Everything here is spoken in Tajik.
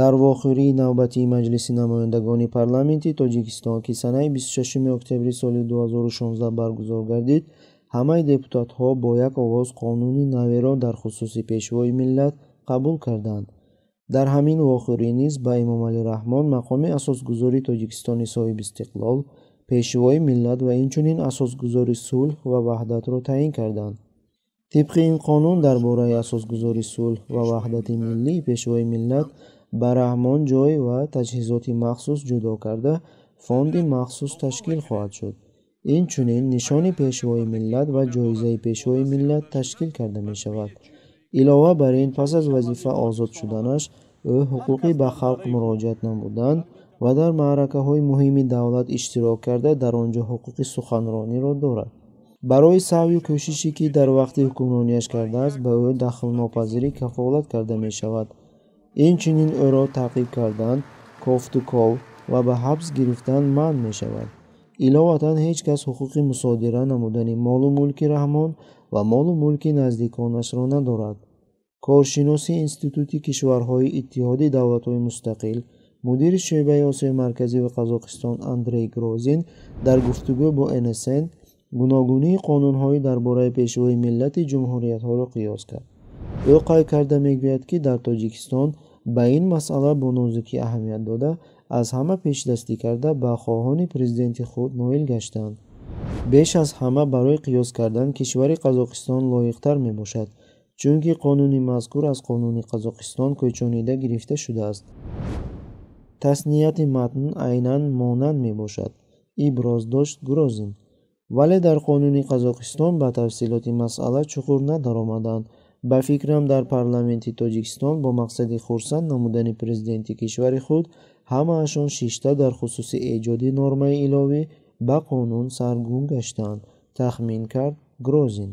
дар вохӯрии навбатии маҷлиси намояндагони парламенти тоҷикистон ки санаи 26 октябри соли 2016 баргузор гардид ҳамаи депутатҳо бо як овоз қонуни наверо дар хусуси пешвои миллат қабул карданд дар ҳамин вохӯрӣ низ ба эмомалӣ раҳмон мақоми асосгузори тоҷикистони соҳиби истиқлол пешвои миллат ва инчунин асосгузори сулҳ ва ваҳдатро таъин карданд тибқи ин қонун дар бораи асосгузори сулҳ ва ваҳдати миллии пешвои миллат ба раҳмон ҷой ва таҷҳизоти махсус ҷудо карда фонди махсус ташкил хоҳад шуд инчунин нишони пешвои миллат ва ҷоизаи пешвои миллат ташкил карда мешавад илова бар ин пас аз вазифа озод шуданаш ӯ ҳуқуқи ба халқ муроҷиат намудан ва дар маъракаҳои муҳими давлат иштирок карда дар он ҷо ҳуқуқи суханрониро дорад барои саҳвю кӯшиши ки дар вақти ҳукмронияш кардааст ба ӯ дахлнопазирӣ кафолат карда мешавад инчунин ӯро таъқиб кардан кофтуков ва ба ҳабс гирифтан манъ мешавад иловатан ҳеҷ кас ҳуқуқи мусодира намудани молу мулки раҳмон ва молу мулки наздиконашро надорад коршиноси институти кишварҳои иттиҳоди давлатҳои мустақил мудири шӯъбаи осиёи марказиву қазоқистон андрей грозин дар гуфтугӯ бо нсн гуногунии қонунҳои дар бораи пешвои миллати ҷумҳуриятҳоро қиёс кард ӯ қайд карда мегӯяд ки дар тоҷикистон ба ин масъала бо нозукӣ аҳамият дода аз ҳама пешдастӣ карда ба хоҳони президенти худ ноил гаштанд беш аз ҳама барои қиёс кардан кишвари қазоқистон лоиқтар мебошад чунки қонуни мазкур аз қонуни қазоқистон кӯчонида гирифта шудааст таснияти матн айнан монанд мебошад иброздошт гурозин вале дар қонуни қазоқистон ба тафсилоти масъала чуқур надаромаданд ба фикрам дар парламенти тоҷикистон бо мақсади хурсанд намудани президенти кишвари худ ҳамаашон шишта дар хусуси эҷоди нормаи иловӣ ба қонун саргун гаштанд тахмин кард грозин